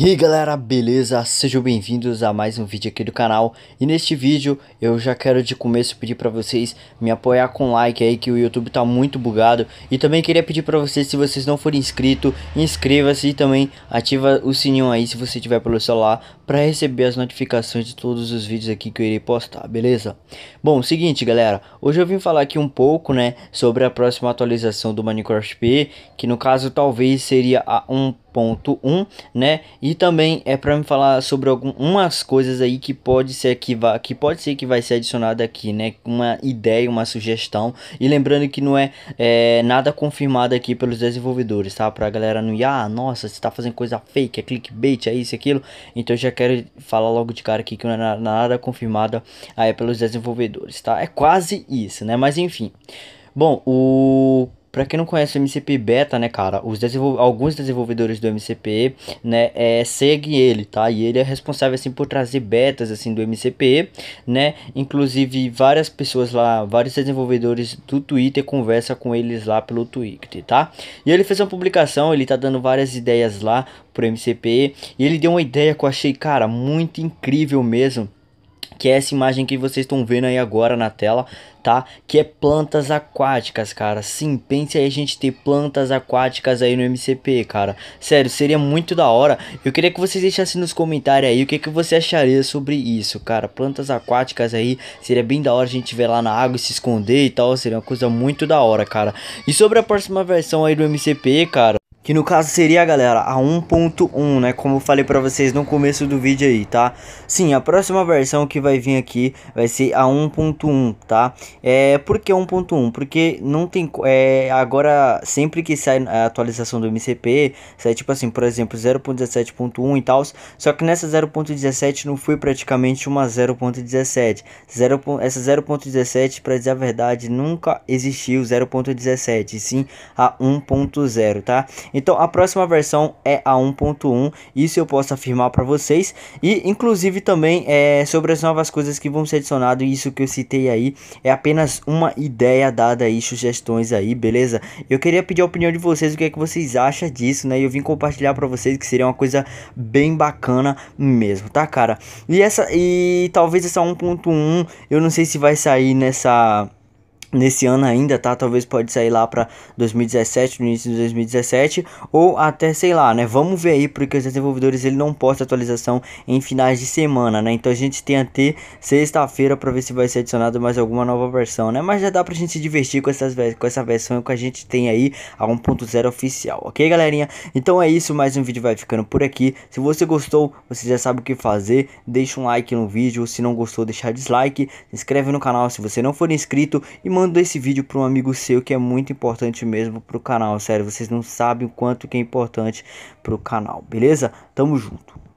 E aí galera, beleza? Sejam bem-vindos a mais um vídeo aqui do canal E neste vídeo eu já quero de começo pedir pra vocês me apoiar com like aí que o YouTube tá muito bugado E também queria pedir pra vocês, se vocês não forem inscritos, inscreva-se e também ativa o sininho aí se você tiver pelo celular Pra receber as notificações de todos os vídeos aqui que eu irei postar, beleza? Bom, seguinte galera, hoje eu vim falar aqui um pouco né, sobre a próxima atualização do Minecraft P Que no caso talvez seria a Um ponto 1, um, né? E também é para me falar sobre algumas coisas aí que pode ser que vai, que pode ser que vai ser adicionada aqui, né? Uma ideia, uma sugestão. E lembrando que não é, é nada confirmado aqui pelos desenvolvedores, tá? Pra galera não ir, ah, nossa, você tá fazendo coisa fake, é clickbait, é isso, aquilo. Então já quero falar logo de cara aqui que não é nada confirmado aí pelos desenvolvedores, tá? É quase isso, né? Mas enfim. Bom, o Pra quem não conhece o MCP Beta, né, cara, os desenvol... alguns desenvolvedores do MCP, né, é, seguem ele, tá? E ele é responsável, assim, por trazer betas, assim, do MCP, né? Inclusive, várias pessoas lá, vários desenvolvedores do Twitter conversa com eles lá pelo Twitter, tá? E ele fez uma publicação, ele tá dando várias ideias lá pro MCP, e ele deu uma ideia que eu achei, cara, muito incrível mesmo, que é essa imagem que vocês estão vendo aí agora na tela, tá? Que é plantas aquáticas, cara. Sim, pense aí a gente ter plantas aquáticas aí no MCP, cara. Sério, seria muito da hora. Eu queria que vocês deixassem nos comentários aí o que, que você acharia sobre isso, cara. Plantas aquáticas aí, seria bem da hora a gente ver lá na água e se esconder e tal. Seria uma coisa muito da hora, cara. E sobre a próxima versão aí do MCP, cara que no caso seria, galera, a 1.1, né? Como eu falei para vocês no começo do vídeo aí, tá? Sim, a próxima versão que vai vir aqui vai ser a 1.1, tá? É, por que 1.1? Porque não tem... É, agora, sempre que sai a atualização do MCP, sai tipo assim, por exemplo, 0.17.1 e tal, só que nessa 0.17 não foi praticamente uma 0.17. Essa 0.17, para dizer a verdade, nunca existiu 0.17, sim a 1.0, tá? Então a próxima versão é a 1.1, isso eu posso afirmar para vocês. E inclusive também é, sobre as novas coisas que vão ser adicionadas, isso que eu citei aí é apenas uma ideia dada aí, sugestões aí, beleza? Eu queria pedir a opinião de vocês, o que é que vocês acham disso, né? E eu vim compartilhar para vocês que seria uma coisa bem bacana mesmo, tá, cara? E essa e talvez essa 1.1, eu não sei se vai sair nessa nesse ano ainda, tá? Talvez pode sair lá para 2017, no início de 2017, ou até sei lá, né? Vamos ver aí, porque os desenvolvedores ele não posta atualização em finais de semana, né? Então a gente tem até sexta-feira para ver se vai ser adicionado mais alguma nova versão, né? Mas já dá pra gente se divertir com essas com essa versão que a gente tem aí a 1.0 oficial, OK, galerinha? Então é isso, mais um vídeo vai ficando por aqui. Se você gostou, você já sabe o que fazer, deixa um like no vídeo, se não gostou, deixa dislike, se inscreve no canal se você não for inscrito e manda esse vídeo para um amigo seu que é muito importante mesmo para o canal, sério, vocês não sabem o quanto que é importante para o canal, beleza? Tamo junto.